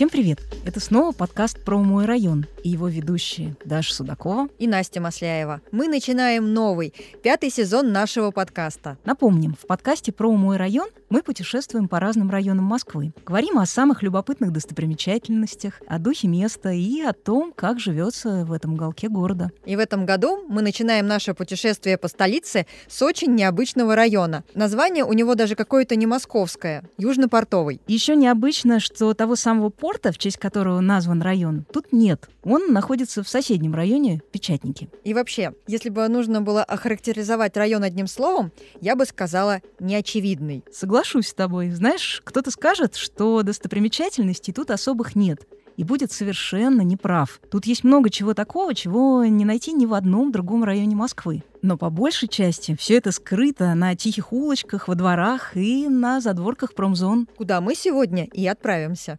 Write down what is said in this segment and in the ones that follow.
Всем привет! Это снова подкаст про мой район и его ведущие Даша Судакова и Настя Масляева. Мы начинаем новый, пятый сезон нашего подкаста. Напомним, в подкасте про мой район мы путешествуем по разным районам Москвы, говорим о самых любопытных достопримечательностях, о духе места и о том, как живется в этом уголке города. И в этом году мы начинаем наше путешествие по столице с очень необычного района. Название у него даже какое-то не московское, южно-портовый. Еще необычно, что того самого порта, в честь которого назван район, тут нет. Он находится в соседнем районе Печатники. И вообще, если бы нужно было охарактеризовать район одним словом, я бы сказала неочевидный. Согласна соглашусь с тобой. Знаешь, кто-то скажет, что достопримечательностей тут особых нет и будет совершенно неправ. Тут есть много чего такого, чего не найти ни в одном другом районе Москвы. Но по большей части все это скрыто на тихих улочках, во дворах и на задворках промзон. Куда мы сегодня и отправимся.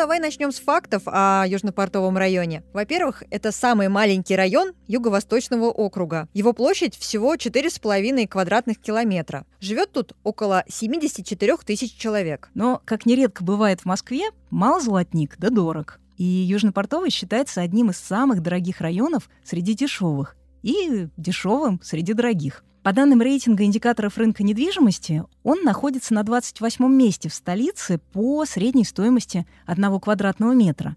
давай начнем с фактов о Южнопортовом районе. Во-первых, это самый маленький район Юго-Восточного округа. Его площадь всего 4,5 квадратных километра. Живет тут около 74 тысяч человек. Но, как нередко бывает в Москве, мал золотник, да дорог. И Южнопортовый считается одним из самых дорогих районов среди дешевых и дешевым среди дорогих. По данным рейтинга индикаторов рынка недвижимости, он находится на 28 месте в столице по средней стоимости одного квадратного метра.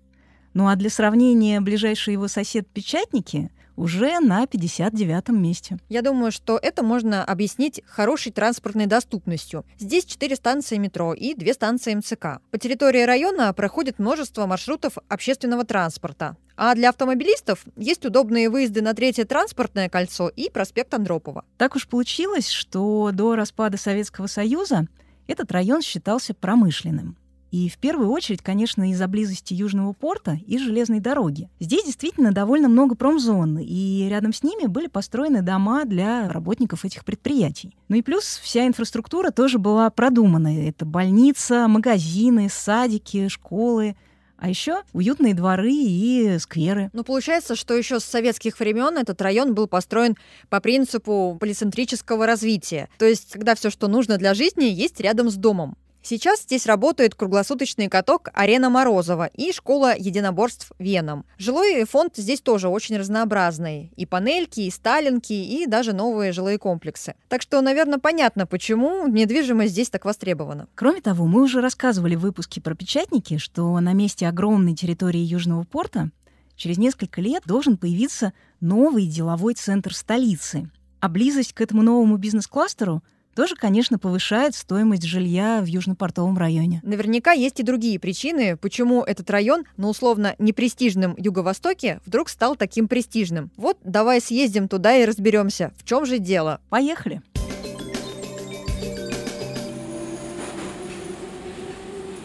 Ну а для сравнения, ближайший его сосед Печатники уже на 59 месте. Я думаю, что это можно объяснить хорошей транспортной доступностью. Здесь 4 станции метро и 2 станции МЦК. По территории района проходит множество маршрутов общественного транспорта. А для автомобилистов есть удобные выезды на Третье транспортное кольцо и проспект Андропова. Так уж получилось, что до распада Советского Союза этот район считался промышленным. И в первую очередь, конечно, из-за близости Южного порта и железной дороги. Здесь действительно довольно много промзон, и рядом с ними были построены дома для работников этих предприятий. Ну и плюс вся инфраструктура тоже была продумана. Это больница, магазины, садики, школы. А еще уютные дворы и скверы. Ну, получается, что еще с советских времен этот район был построен по принципу полицентрического развития. То есть, когда все, что нужно для жизни, есть рядом с домом. Сейчас здесь работает круглосуточный каток «Арена Морозова» и школа единоборств «Веном». Жилой фонд здесь тоже очень разнообразный. И панельки, и сталинки, и даже новые жилые комплексы. Так что, наверное, понятно, почему недвижимость здесь так востребована. Кроме того, мы уже рассказывали в выпуске про печатники, что на месте огромной территории Южного порта через несколько лет должен появиться новый деловой центр столицы. А близость к этому новому бизнес-кластеру – тоже, конечно, повышает стоимость жилья в Южнопортовом районе. Наверняка есть и другие причины, почему этот район на условно непрестижном Юго-Востоке вдруг стал таким престижным. Вот давай съездим туда и разберемся, в чем же дело. Поехали.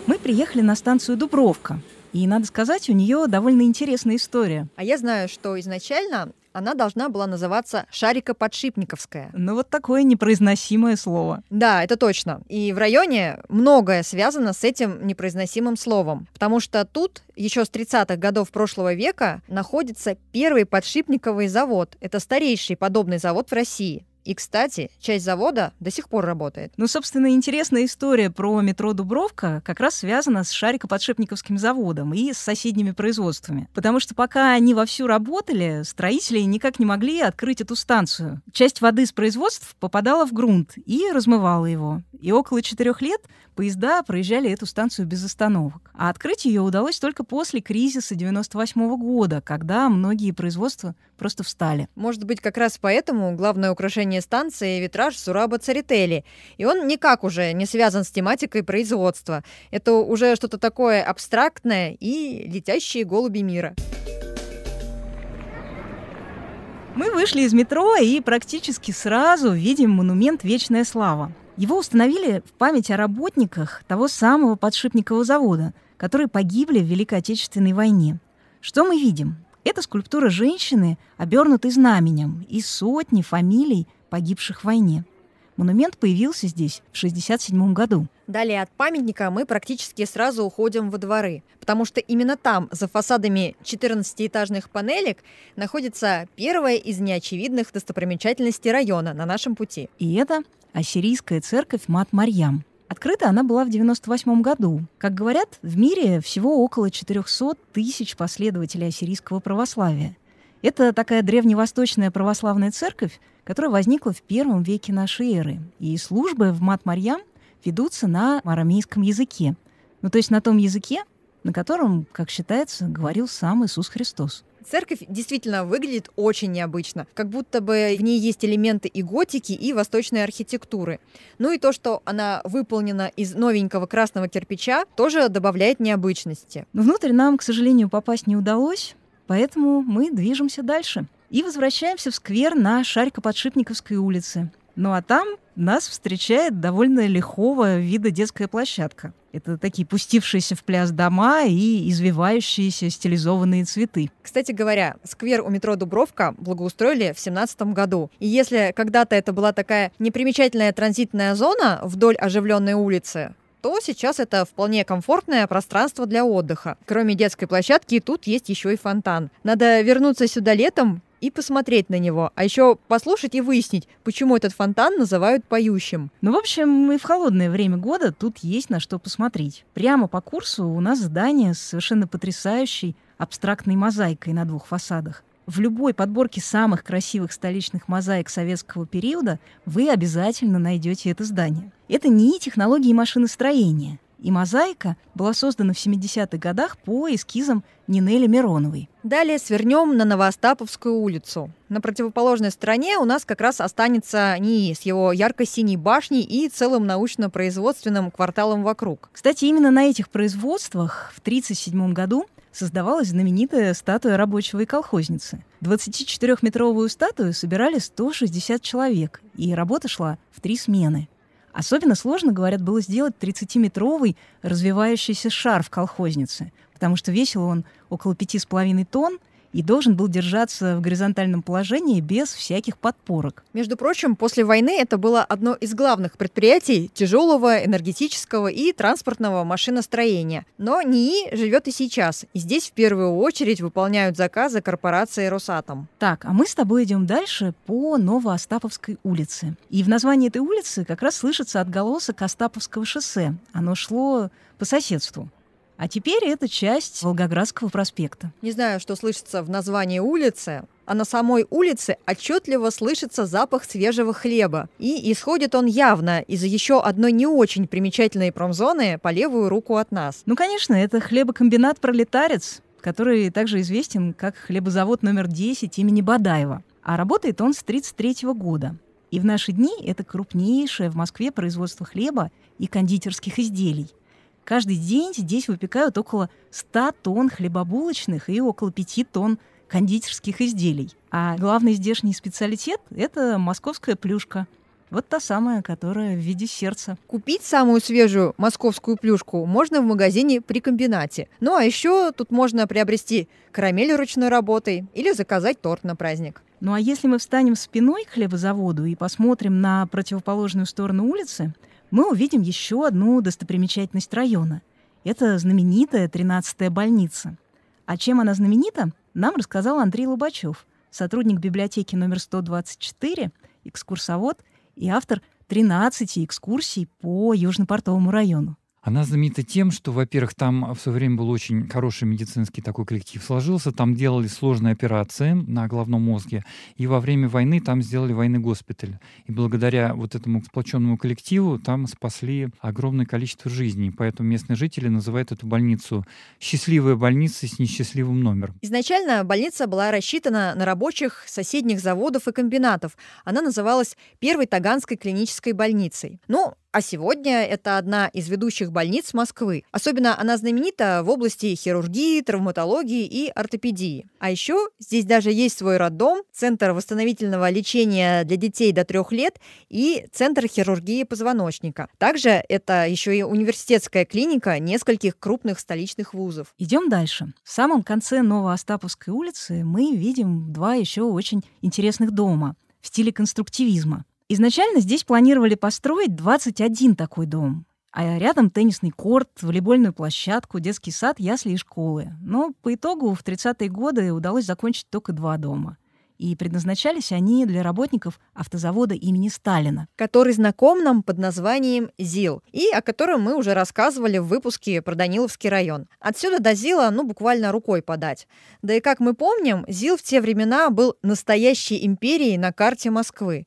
Мы приехали на станцию Дубровка, и, надо сказать, у нее довольно интересная история. А я знаю, что изначально она должна была называться Шарика-Подшипниковская. Ну вот такое непроизносимое слово. Да, это точно. И в районе многое связано с этим непроизносимым словом. Потому что тут еще с 30-х годов прошлого века находится первый подшипниковый завод. Это старейший подобный завод в России. И, кстати, часть завода до сих пор работает. Ну, собственно, интересная история про метро Дубровка как раз связана с шарикоподшипниковским заводом и с соседними производствами. Потому что пока они вовсю работали, строители никак не могли открыть эту станцию. Часть воды с производств попадала в грунт и размывала его. И около четырех лет поезда проезжали эту станцию без остановок. А открыть ее удалось только после кризиса 98 года, когда многие производства просто встали. Может быть, как раз поэтому главное украшение станции – витраж Сураба Царители. И он никак уже не связан с тематикой производства. Это уже что-то такое абстрактное и летящие голуби мира. Мы вышли из метро и практически сразу видим монумент «Вечная слава». Его установили в память о работниках того самого подшипникового завода, которые погибли в Великой Отечественной войне. Что мы видим? Это скульптура женщины, обернутой знаменем и сотни фамилий погибших в войне. Монумент появился здесь в 1967 году. Далее от памятника мы практически сразу уходим во дворы, потому что именно там, за фасадами 14-этажных панелек, находится первая из неочевидных достопримечательностей района на нашем пути. И это Ассирийская церковь Мат-Марьям. Открыта она была в 98 году. Как говорят, в мире всего около 400 тысяч последователей ассирийского православия. Это такая древневосточная православная церковь, которая возникла в первом веке нашей эры. И службы в Мат-Марьям ведутся на арамейском языке. Ну, то есть на том языке, на котором, как считается, говорил сам Иисус Христос. Церковь действительно выглядит очень необычно, как будто бы в ней есть элементы и готики, и восточной архитектуры. Ну и то, что она выполнена из новенького красного кирпича, тоже добавляет необычности. Внутрь нам, к сожалению, попасть не удалось, поэтому мы движемся дальше. И возвращаемся в сквер на Шарько-Подшипниковской улице, ну а там нас встречает довольно лихого вида детская площадка. Это такие пустившиеся в пляс дома и извивающиеся стилизованные цветы. Кстати говоря, сквер у метро Дубровка благоустроили в 17 году. И если когда-то это была такая непримечательная транзитная зона вдоль оживленной улицы, то сейчас это вполне комфортное пространство для отдыха. Кроме детской площадки, тут есть еще и фонтан. Надо вернуться сюда летом и посмотреть на него, а еще послушать и выяснить, почему этот фонтан называют поющим. Ну, в общем, и в холодное время года тут есть на что посмотреть. Прямо по курсу у нас здание с совершенно потрясающей абстрактной мозаикой на двух фасадах. В любой подборке самых красивых столичных мозаик советского периода вы обязательно найдете это здание. Это не технологии машиностроения, и «Мозаика» была создана в 70-х годах по эскизам Нинели Мироновой. Далее свернем на Новоостаповскую улицу. На противоположной стороне у нас как раз останется НИИ с его ярко-синей башней и целым научно-производственным кварталом вокруг. Кстати, именно на этих производствах в 1937 году создавалась знаменитая статуя рабочего и колхозницы. 24-метровую статую собирали 160 человек, и работа шла в три смены. Особенно сложно, говорят, было сделать 30-метровый развивающийся шар в колхознице, потому что весил он около 5,5 тонн, и должен был держаться в горизонтальном положении без всяких подпорок. Между прочим, после войны это было одно из главных предприятий тяжелого, энергетического и транспортного машиностроения. Но НИИ живет и сейчас, и здесь в первую очередь выполняют заказы корпорации «Росатом». Так, а мы с тобой идем дальше по Новоостаповской улице. И в названии этой улицы как раз слышится отголосок Остаповского шоссе. Оно шло по соседству. А теперь это часть Волгоградского проспекта. Не знаю, что слышится в названии улицы, а на самой улице отчетливо слышится запах свежего хлеба. И исходит он явно из еще одной не очень примечательной промзоны по левую руку от нас. Ну, конечно, это хлебокомбинат «Пролетарец», который также известен как хлебозавод номер 10 имени Бадаева. А работает он с 1933 года. И в наши дни это крупнейшее в Москве производство хлеба и кондитерских изделий. Каждый день здесь выпекают около 100 тонн хлебобулочных и около 5 тонн кондитерских изделий. А главный здешний специалитет – это московская плюшка. Вот та самая, которая в виде сердца. Купить самую свежую московскую плюшку можно в магазине при комбинате. Ну а еще тут можно приобрести карамель ручной работой или заказать торт на праздник. Ну а если мы встанем спиной к хлебозаводу и посмотрим на противоположную сторону улицы, мы увидим еще одну достопримечательность района. Это знаменитая 13-я больница. А чем она знаменита, нам рассказал Андрей Лобачев, сотрудник библиотеки номер 124, экскурсовод и автор 13 экскурсий по Южнопортовому району. Она знаменита тем, что, во-первых, там в свое время был очень хороший медицинский такой коллектив сложился, там делали сложные операции на головном мозге, и во время войны там сделали военный госпиталь. И благодаря вот этому сплоченному коллективу там спасли огромное количество жизней, поэтому местные жители называют эту больницу «счастливая больница с несчастливым номером». Изначально больница была рассчитана на рабочих соседних заводов и комбинатов. Она называлась «Первой Таганской клинической больницей». Но ну, а сегодня это одна из ведущих больниц Москвы. Особенно она знаменита в области хирургии, травматологии и ортопедии. А еще здесь даже есть свой роддом, центр восстановительного лечения для детей до трех лет и центр хирургии позвоночника. Также это еще и университетская клиника нескольких крупных столичных вузов. Идем дальше. В самом конце Новоостаповской улицы мы видим два еще очень интересных дома в стиле конструктивизма. Изначально здесь планировали построить 21 такой дом. А рядом теннисный корт, волейбольную площадку, детский сад, ясли и школы. Но по итогу в 30-е годы удалось закончить только два дома. И предназначались они для работников автозавода имени Сталина. Который знаком нам под названием ЗИЛ, и о котором мы уже рассказывали в выпуске про Даниловский район. Отсюда до ЗИЛа, ну, буквально рукой подать. Да и как мы помним, ЗИЛ в те времена был настоящей империей на карте Москвы.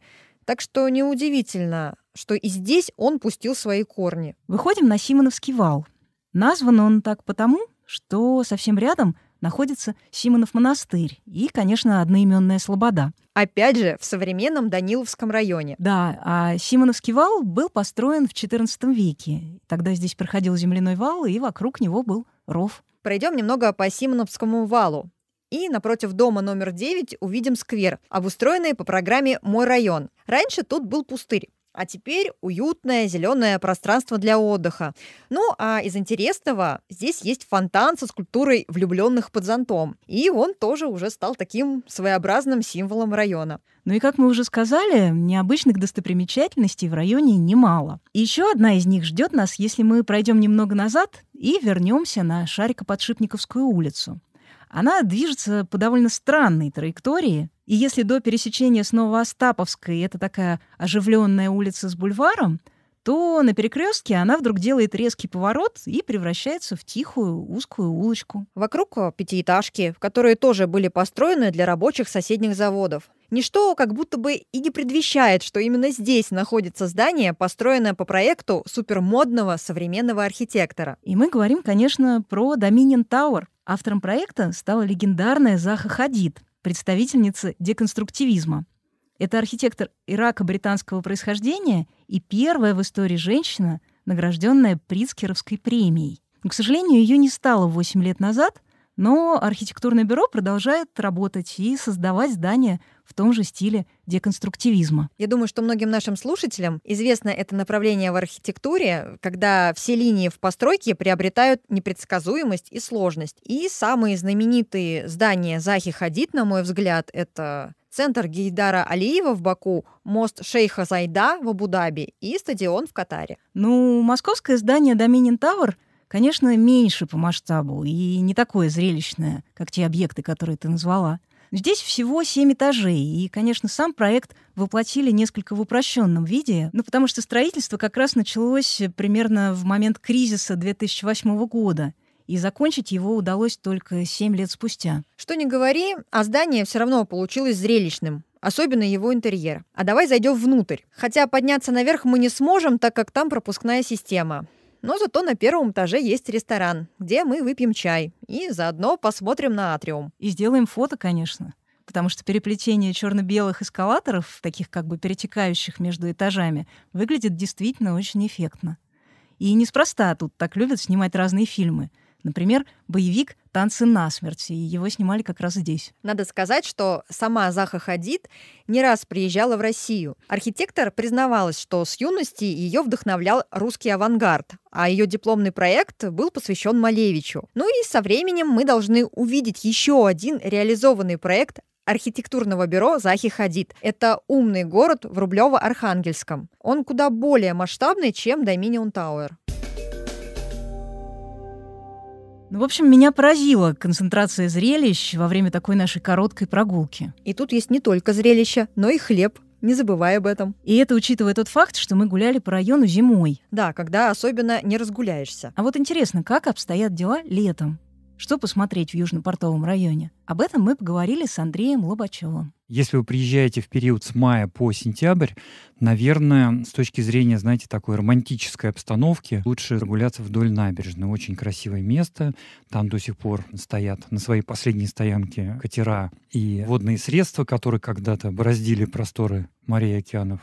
Так что неудивительно, что и здесь он пустил свои корни. Выходим на Симоновский вал. Назван он так потому, что совсем рядом находится Симонов монастырь и, конечно, одноименная слобода. Опять же, в современном Даниловском районе. Да, а Симоновский вал был построен в XIV веке. Тогда здесь проходил земляной вал, и вокруг него был ров. Пройдем немного по Симоновскому валу и напротив дома номер 9 увидим сквер, обустроенный по программе «Мой район». Раньше тут был пустырь. А теперь уютное зеленое пространство для отдыха. Ну, а из интересного, здесь есть фонтан со скульптурой влюбленных под зонтом. И он тоже уже стал таким своеобразным символом района. Ну и как мы уже сказали, необычных достопримечательностей в районе немало. И еще одна из них ждет нас, если мы пройдем немного назад и вернемся на Подшипниковскую улицу она движется по довольно странной траектории. И если до пересечения с Новоостаповской это такая оживленная улица с бульваром, то на перекрестке она вдруг делает резкий поворот и превращается в тихую узкую улочку. Вокруг пятиэтажки, которые тоже были построены для рабочих соседних заводов. Ничто как будто бы и не предвещает, что именно здесь находится здание, построенное по проекту супермодного современного архитектора. И мы говорим, конечно, про Dominion Tower. Автором проекта стала легендарная Заха Хадид, представительница деконструктивизма. Это архитектор Ирака британского происхождения и первая в истории женщина, награжденная Прицкеровской премией. Но, к сожалению, ее не стало 8 лет назад, но архитектурное бюро продолжает работать и создавать здания в том же стиле деконструктивизма. Я думаю, что многим нашим слушателям известно это направление в архитектуре, когда все линии в постройке приобретают непредсказуемость и сложность. И самые знаменитые здания Захи Хадид, на мой взгляд, это центр Гейдара Алиева в Баку, мост Шейха Зайда в Абу-Даби и стадион в Катаре. Ну, московское здание Доминин Тауэр – Конечно, меньше по масштабу и не такое зрелищное, как те объекты, которые ты назвала. Здесь всего семь этажей, и, конечно, сам проект воплотили несколько в упрощенном виде, ну, потому что строительство как раз началось примерно в момент кризиса 2008 года, и закончить его удалось только семь лет спустя. Что не говори, а здание все равно получилось зрелищным, особенно его интерьер. А давай зайдем внутрь. Хотя подняться наверх мы не сможем, так как там пропускная система но зато на первом этаже есть ресторан, где мы выпьем чай и заодно посмотрим на атриум. И сделаем фото, конечно потому что переплетение черно-белых эскалаторов, таких как бы перетекающих между этажами, выглядит действительно очень эффектно. И неспроста тут так любят снимать разные фильмы. Например, боевик «Танцы насмерть», и его снимали как раз здесь. Надо сказать, что сама Заха Хадид не раз приезжала в Россию. Архитектор признавалась, что с юности ее вдохновлял русский авангард, а ее дипломный проект был посвящен Малевичу. Ну и со временем мы должны увидеть еще один реализованный проект архитектурного бюро «Захи Хадид». Это умный город в Рублево-Архангельском. Он куда более масштабный, чем Доминион Тауэр. Ну, в общем, меня поразила концентрация зрелищ во время такой нашей короткой прогулки. И тут есть не только зрелища, но и хлеб, не забывай об этом. И это учитывая тот факт, что мы гуляли по району зимой. Да, когда особенно не разгуляешься. А вот интересно, как обстоят дела летом? что посмотреть в Южно-Портовом районе. Об этом мы поговорили с Андреем Лобачевым. Если вы приезжаете в период с мая по сентябрь, наверное, с точки зрения, знаете, такой романтической обстановки, лучше прогуляться вдоль набережной. Очень красивое место. Там до сих пор стоят на своей последней стоянке катера и водные средства, которые когда-то бороздили просторы морей и океанов.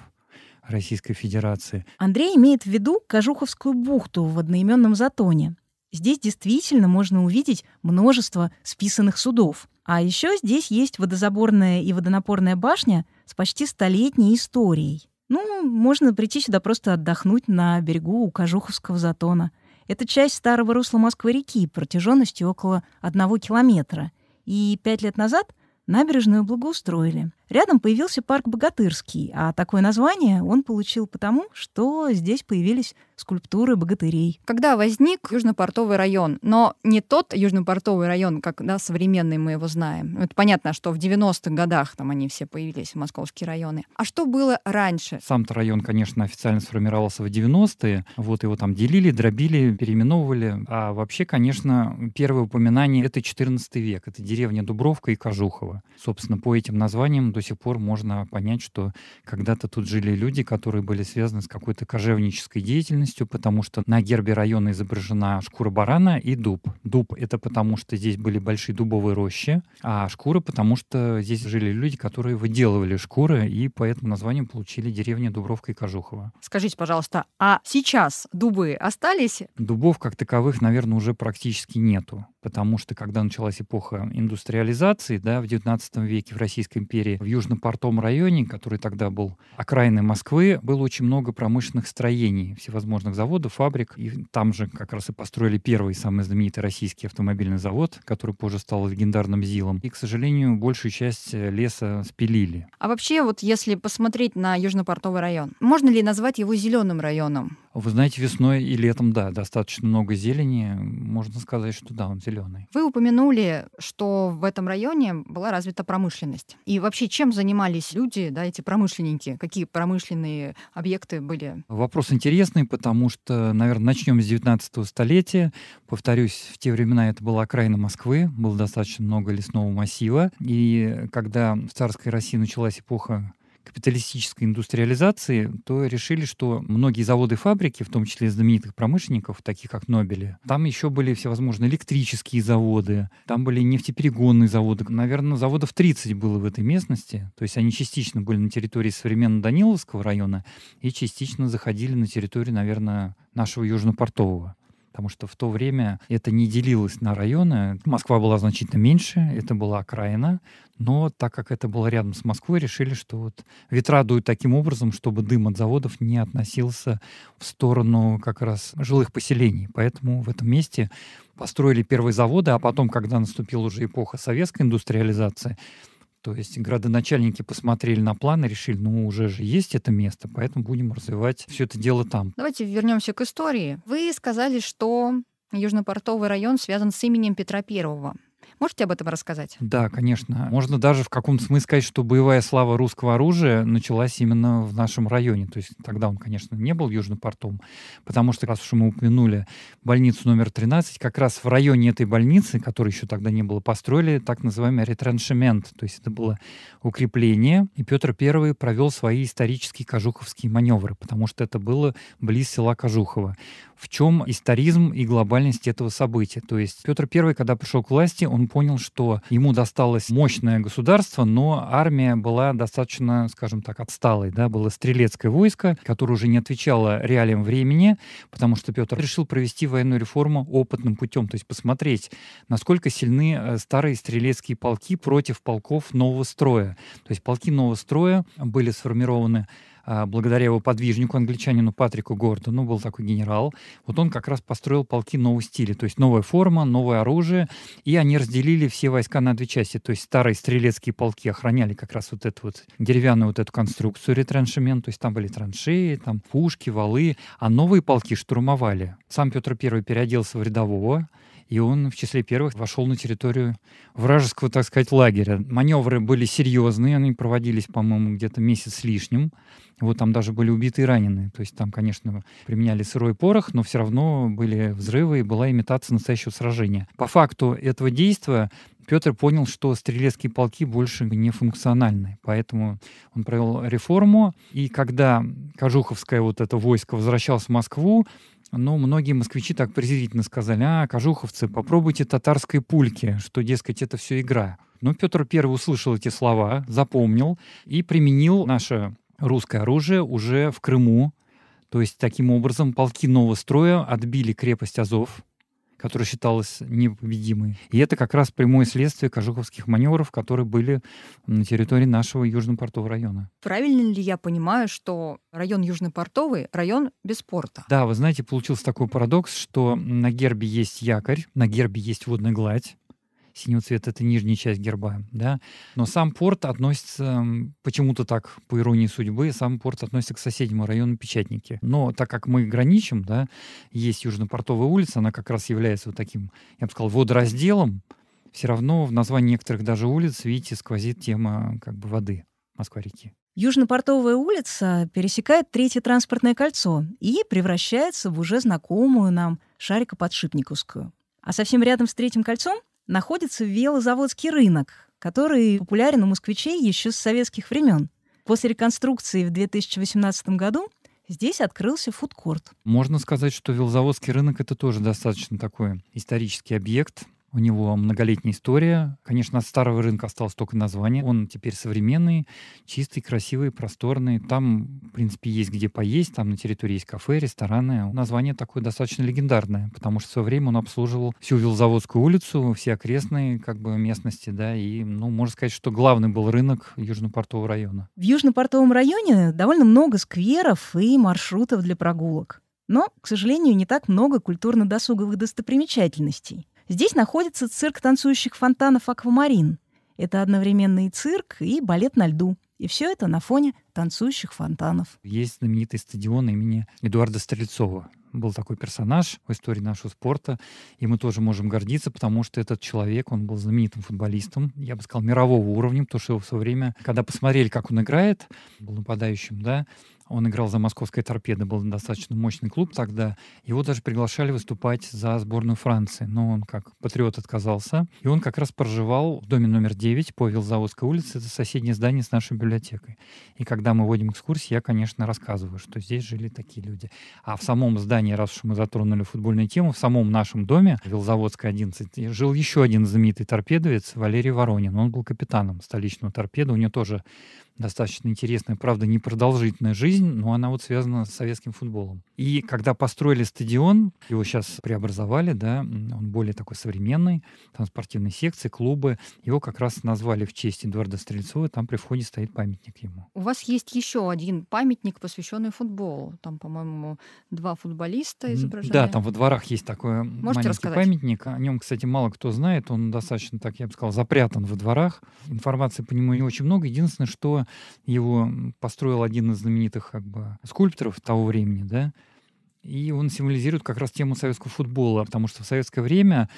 Российской Федерации. Андрей имеет в виду Кожуховскую бухту в одноименном затоне. Здесь действительно можно увидеть множество списанных судов. А еще здесь есть водозаборная и водонапорная башня с почти столетней историей. Ну, можно прийти сюда просто отдохнуть на берегу у Кожуховского затона. Это часть старого русла Москвы-реки протяженностью около одного километра. И пять лет назад Набережную благоустроили. Рядом появился парк Богатырский, а такое название он получил потому, что здесь появились скульптуры богатырей. Когда возник Южнопортовый район, но не тот Южнопортовый район, как да, современный мы его знаем. Это понятно, что в 90-х годах там они все появились, московские районы. А что было раньше? Сам-то район, конечно, официально сформировался в 90-е. Вот его там делили, дробили, переименовывали. А вообще, конечно, первое упоминание — это 14 век. Это деревня Дубровка и Кожухова. Э, собственно, по этим названиям до сих пор можно понять, что когда-то тут жили люди, которые были связаны с какой-то кожевнической деятельностью, потому что на гербе района изображена шкура барана и дуб. Дуб — это потому, что здесь были большие дубовые рощи, а шкура — потому что здесь жили люди, которые выделывали шкуры, и по этому названию получили деревня Дубровка и Кожухова. Скажите, пожалуйста, а сейчас дубы остались? Дубов как таковых, наверное, уже практически нету, потому что когда началась эпоха индустриализации, да, в 19 XIX веке в Российской империи, в Южно-Портом районе, который тогда был окраиной Москвы, было очень много промышленных строений, всевозможных заводов, фабрик. И там же как раз и построили первый самый знаменитый российский автомобильный завод, который позже стал легендарным ЗИЛом. И, к сожалению, большую часть э, леса спилили. А вообще, вот если посмотреть на Южно-Портовый район, можно ли назвать его зеленым районом? Вы знаете, весной и летом, да, достаточно много зелени. Можно сказать, что да, он зеленый. Вы упомянули, что в этом районе была развита промышленность. И вообще, чем занимались люди, да, эти промышленники? Какие промышленные объекты были? Вопрос интересный, потому что, наверное, начнем с 19 столетия. Повторюсь, в те времена это была окраина Москвы, было достаточно много лесного массива. И когда в царской России началась эпоха капиталистической индустриализации, то решили, что многие заводы и фабрики, в том числе знаменитых промышленников, таких как Нобели, там еще были всевозможные электрические заводы, там были нефтеперегонные заводы. Наверное, заводов 30 было в этой местности. То есть они частично были на территории современного Даниловского района и частично заходили на территорию, наверное, нашего Южно-Портового потому что в то время это не делилось на районы. Москва была значительно меньше, это была окраина, но так как это было рядом с Москвой, решили, что вот ветра дуют таким образом, чтобы дым от заводов не относился в сторону как раз жилых поселений. Поэтому в этом месте построили первые заводы, а потом, когда наступила уже эпоха советской индустриализации, то есть градоначальники посмотрели на план и решили, ну уже же есть это место, поэтому будем развивать все это дело там. Давайте вернемся к истории. Вы сказали, что Южнопортовый район связан с именем Петра Первого. Можете об этом рассказать? Да, конечно. Можно даже в каком-то смысле сказать, что боевая слава русского оружия началась именно в нашем районе. То есть тогда он, конечно, не был южным портом, потому что, раз уж мы упомянули больницу номер 13, как раз в районе этой больницы, которой еще тогда не было, построили так называемый ретраншемент. То есть это было укрепление, и Петр I провел свои исторические кожуховские маневры, потому что это было близ села Кожухова. В чем историзм и глобальность этого события? То есть Петр I, когда пришел к власти, он понял, что ему досталось мощное государство, но армия была достаточно, скажем так, отсталой. Да? Было стрелецкое войско, которое уже не отвечало реалиям времени, потому что Петр решил провести военную реформу опытным путем, то есть посмотреть, насколько сильны э, старые стрелецкие полки против полков нового строя. То есть полки нового строя были сформированы а, благодаря его подвижнику, англичанину Патрику Гордону, был такой генерал, вот он как раз построил полки нового стиля, то есть новая форма, новое оружие, и они разделили все войска на две части, то есть старые стрелецкие полки охраняли как раз вот эту вот деревянную вот эту конструкцию ретраншемент, то есть там были траншеи, там пушки, валы, а новые полки штурмовали. Сам Петр I переоделся в рядового, и он в числе первых вошел на территорию вражеского, так сказать, лагеря. Маневры были серьезные, они проводились, по-моему, где-то месяц с лишним. Вот там даже были убиты и ранены. То есть там, конечно, применяли сырой порох, но все равно были взрывы и была имитация настоящего сражения. По факту этого действия Петр понял, что стрелецкие полки больше не функциональны. Поэтому он провел реформу. И когда Кожуховское вот это войско возвращалось в Москву, но ну, многие москвичи так презрительно сказали, а, кожуховцы, попробуйте татарской пульки, что, дескать, это все игра. Но Петр Первый услышал эти слова, запомнил и применил наше русское оружие уже в Крыму. То есть, таким образом, полки нового строя отбили крепость Азов, которая считалась непобедимой. И это как раз прямое следствие кожуховских маневров, которые были на территории нашего Южно-Портового района. Правильно ли я понимаю, что район Южно-Портовый — район без порта? Да, вы знаете, получился такой парадокс, что на гербе есть якорь, на гербе есть водная гладь, Синего цвета — это нижняя часть герба, да. Но сам порт относится, почему-то так, по иронии судьбы, сам порт относится к соседнему району Печатники. Но так как мы граничим, да, есть Южно-Портовая улица, она как раз является вот таким, я бы сказал, водоразделом, все равно в названии некоторых даже улиц, видите, сквозит тема как бы воды Москва-реки. Южно-Портовая улица пересекает третье транспортное кольцо и превращается в уже знакомую нам шарикоподшипниковскую. А совсем рядом с третьим кольцом находится велозаводский рынок, который популярен у москвичей еще с советских времен. После реконструкции в 2018 году здесь открылся фудкорт. Можно сказать, что Велозаводский рынок — это тоже достаточно такой исторический объект, у него многолетняя история. Конечно, от старого рынка осталось только название. Он теперь современный, чистый, красивый, просторный. Там, в принципе, есть где поесть. Там на территории есть кафе, рестораны. Название такое достаточно легендарное, потому что в свое время он обслуживал всю Вилзаводскую улицу, все окрестные как бы местности, да, и, ну, можно сказать, что главный был рынок Южно-Портового района. В Южно-Портовом районе довольно много скверов и маршрутов для прогулок. Но, к сожалению, не так много культурно-досуговых достопримечательностей. Здесь находится цирк танцующих фонтанов «Аквамарин». Это одновременный цирк, и балет на льду. И все это на фоне танцующих фонтанов. Есть знаменитый стадион имени Эдуарда Стрельцова. Был такой персонаж в истории нашего спорта, и мы тоже можем гордиться, потому что этот человек, он был знаменитым футболистом, я бы сказал, мирового уровня, потому что его все время, когда посмотрели, как он играет, был нападающим, да, он играл за московское торпедо, был достаточно мощный клуб тогда. Его даже приглашали выступать за сборную Франции, но он как патриот отказался. И он как раз проживал в доме номер 9 по Вилзаводской улице, это соседнее здание с нашей библиотекой. И когда мы вводим экскурсии, я, конечно, рассказываю, что здесь жили такие люди. А в самом здании, раз уж мы затронули футбольную тему, в самом нашем доме, Вилзаводская 11, жил еще один знаменитый торпедовец Валерий Воронин. Он был капитаном столичного торпеда. У него тоже достаточно интересная, правда, непродолжительная жизнь, но она вот связана с советским футболом. И когда построили стадион, его сейчас преобразовали, да, он более такой современный, там спортивные секции, клубы, его как раз назвали в честь Эдуарда Стрельцова, там при входе стоит памятник ему. У вас есть еще один памятник, посвященный футболу, там, по-моему, два футболиста изображены. Да, там во дворах есть такой Можете маленький рассказать? памятник, о нем, кстати, мало кто знает, он достаточно, так я бы сказал, запрятан во дворах, информации по нему не очень много, единственное, что его построил один из знаменитых как бы, скульпторов того времени, да, и он символизирует как раз тему советского футбола, потому что в советское время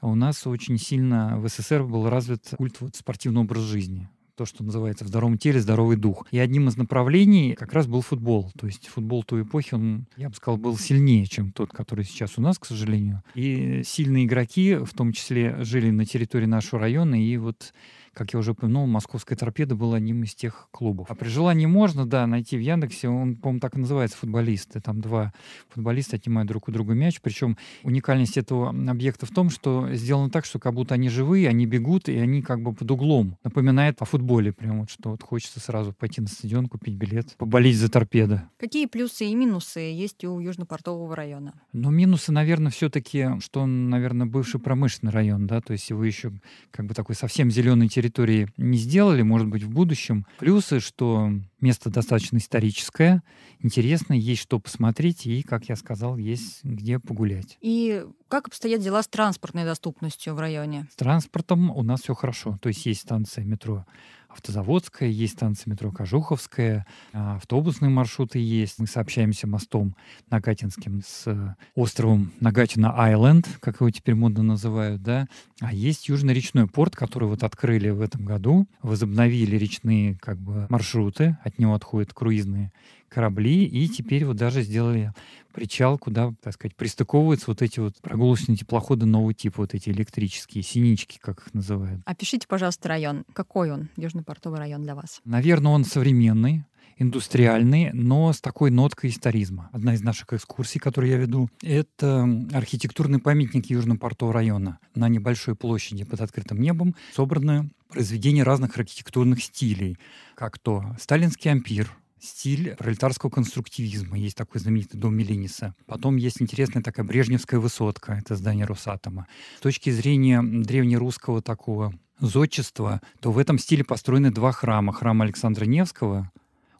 у нас очень сильно в СССР был развит культ вот, спортивного образа жизни то, что называется в здоровом теле здоровый дух. И одним из направлений как раз был футбол. То есть футбол той эпохи, он, я бы сказал, был сильнее, чем тот, который сейчас у нас, к сожалению. И сильные игроки, в том числе, жили на территории нашего района, и вот как я уже упомянул, московская торпеда была одним из тех клубов. А при желании можно, да, найти в Яндексе, он, по-моему, так и называется, футболисты. Там два футболиста отнимают друг у друга мяч. Причем уникальность этого объекта в том, что сделано так, что как будто они живые, они бегут, и они как бы под углом. Напоминает о футболе боли прям вот, что вот хочется сразу пойти на стадион, купить билет, поболеть за торпедо. Какие плюсы и минусы есть у южнопортового района? Ну, минусы, наверное, все-таки, что он, наверное, бывший промышленный район, да, то есть его еще как бы такой совсем зеленой территории не сделали, может быть, в будущем. Плюсы, что Место достаточно историческое, интересно, есть что посмотреть и, как я сказал, есть где погулять. И как обстоят дела с транспортной доступностью в районе? С транспортом у нас все хорошо, то есть есть станция метро Автозаводская, есть станция метро Кожуховская, а, автобусные маршруты есть. Мы сообщаемся мостом Нагатинским с э, островом Нагатина-Айленд, как его теперь модно называют, да. А есть южно-речной порт, который вот открыли в этом году, возобновили речные как бы маршруты, от него отходят круизные корабли, и теперь вот даже сделали причал, куда, так сказать, пристыковываются вот эти вот прогулочные теплоходы нового типа, вот эти электрические, синички, как их называют. Опишите, пожалуйста, район. Какой он, южно-портовый район для вас? Наверное, он современный, индустриальный, но с такой ноткой историзма. Одна из наших экскурсий, которую я веду, это архитектурный памятник Южно-Портового района. На небольшой площади под открытым небом собраны произведения разных архитектурных стилей, как то сталинский ампир, стиль пролетарского конструктивизма. Есть такой знаменитый дом Милениса. Потом есть интересная такая Брежневская высотка, это здание Росатома. С точки зрения древнерусского такого зодчества, то в этом стиле построены два храма. Храм Александра Невского,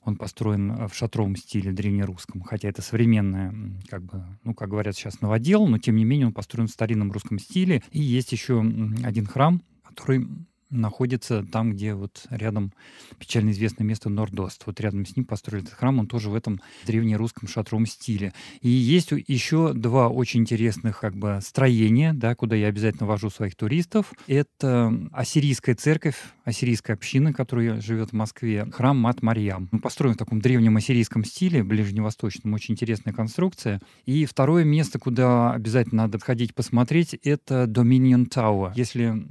он построен э, в шатровом стиле древнерусском, хотя это современное, как бы, ну, как говорят сейчас, новодел, но тем не менее он построен в старинном русском стиле. И есть еще один храм, который находится там, где вот рядом печально известное место Нордост. Вот рядом с ним построили этот храм, он тоже в этом древнерусском шатровом стиле. И есть еще два очень интересных как бы строения, да, куда я обязательно вожу своих туристов. Это ассирийская церковь, ассирийская община, которая живет в Москве, храм Мат Марьям. Он построен в таком древнем ассирийском стиле, ближневосточном, очень интересная конструкция. И второе место, куда обязательно надо ходить посмотреть, это Dominion Tower. Если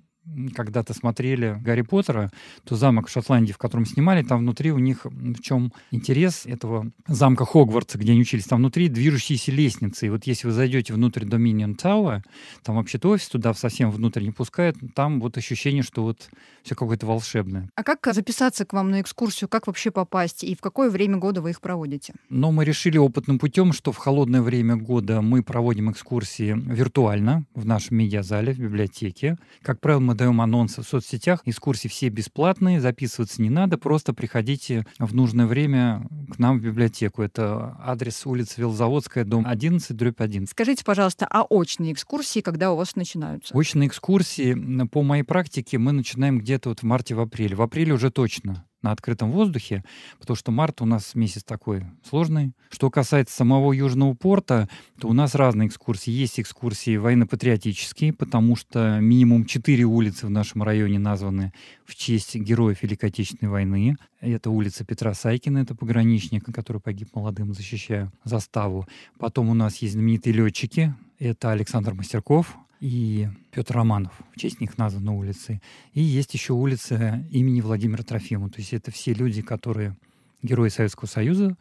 когда-то смотрели Гарри Поттера, то замок в Шотландии, в котором снимали, там внутри у них, в чем интерес этого замка Хогвартса, где они учились, там внутри движущиеся лестницы. И вот если вы зайдете внутрь Доминион Tower, там вообще-то офис туда совсем внутрь не пускают, там вот ощущение, что вот все какое-то волшебное. А как записаться к вам на экскурсию, как вообще попасть и в какое время года вы их проводите? Но мы решили опытным путем, что в холодное время года мы проводим экскурсии виртуально в нашем медиазале, в библиотеке. Как правило, мы мы даем анонсы в соцсетях. Экскурсии все бесплатные, записываться не надо, просто приходите в нужное время к нам в библиотеку. Это адрес улицы Велзаводская, дом 11, дробь 1. Скажите, пожалуйста, а очные экскурсии когда у вас начинаются? Очные экскурсии по моей практике мы начинаем где-то вот в марте-апреле. В апреле уже точно на открытом воздухе, потому что март у нас месяц такой сложный. Что касается самого Южного порта, то у нас разные экскурсии. Есть экскурсии военно-патриотические, потому что минимум четыре улицы в нашем районе названы в честь героев Великой Отечественной войны. Это улица Петра Сайкина, это пограничник, который погиб молодым, защищая заставу. Потом у нас есть знаменитые летчики, это Александр Мастерков, и Петр Романов. В честь них названы улицы. И есть еще улица имени Владимира Трофимова. То есть это все люди, которые герои Советского Союза,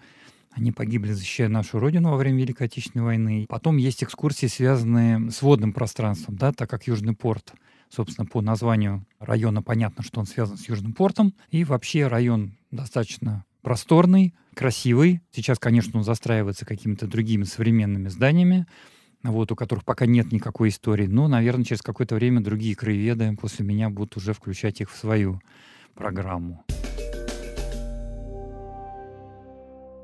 они погибли, защищая нашу родину во время Великой Отечественной войны. Потом есть экскурсии, связанные с водным пространством, да, так как Южный порт, собственно, по названию района понятно, что он связан с Южным портом. И вообще район достаточно просторный, красивый. Сейчас, конечно, он застраивается какими-то другими современными зданиями вот, у которых пока нет никакой истории. Но, наверное, через какое-то время другие краеведы после меня будут уже включать их в свою программу.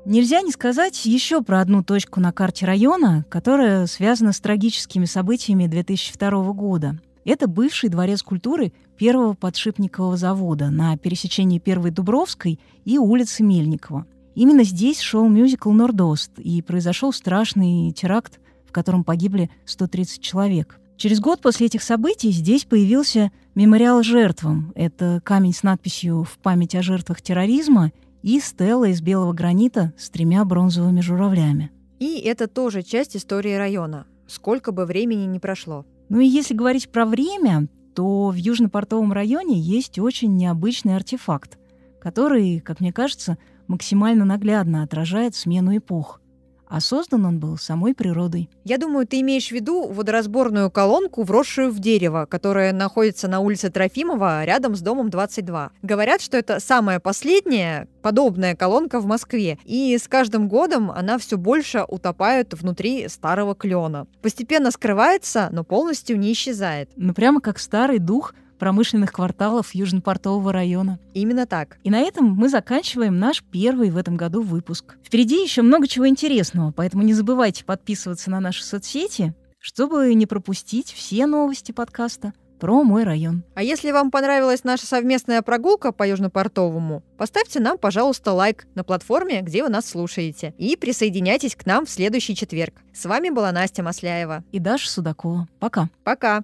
Нельзя не сказать еще про одну точку на карте района, которая связана с трагическими событиями 2002 года. Это бывший дворец культуры первого подшипникового завода на пересечении Первой Дубровской и улицы Мельникова. Именно здесь шел мюзикл «Нордост», и произошел страшный теракт в котором погибли 130 человек. Через год после этих событий здесь появился мемориал жертвам. Это камень с надписью «В память о жертвах терроризма» и стела из белого гранита с тремя бронзовыми журавлями. И это тоже часть истории района, сколько бы времени ни прошло. Ну и если говорить про время, то в Южно-Портовом районе есть очень необычный артефакт, который, как мне кажется, максимально наглядно отражает смену эпох а создан он был самой природой. Я думаю, ты имеешь в виду водоразборную колонку, вросшую в дерево, которая находится на улице Трофимова рядом с домом 22. Говорят, что это самая последняя подобная колонка в Москве, и с каждым годом она все больше утопает внутри старого клена. Постепенно скрывается, но полностью не исчезает. Ну прямо как старый дух – промышленных кварталов Южно-Портового района. Именно так. И на этом мы заканчиваем наш первый в этом году выпуск. Впереди еще много чего интересного, поэтому не забывайте подписываться на наши соцсети, чтобы не пропустить все новости подкаста про мой район. А если вам понравилась наша совместная прогулка по Южнопортовому, поставьте нам, пожалуйста, лайк на платформе, где вы нас слушаете. И присоединяйтесь к нам в следующий четверг. С вами была Настя Масляева. И Даша Судакова. Пока. Пока.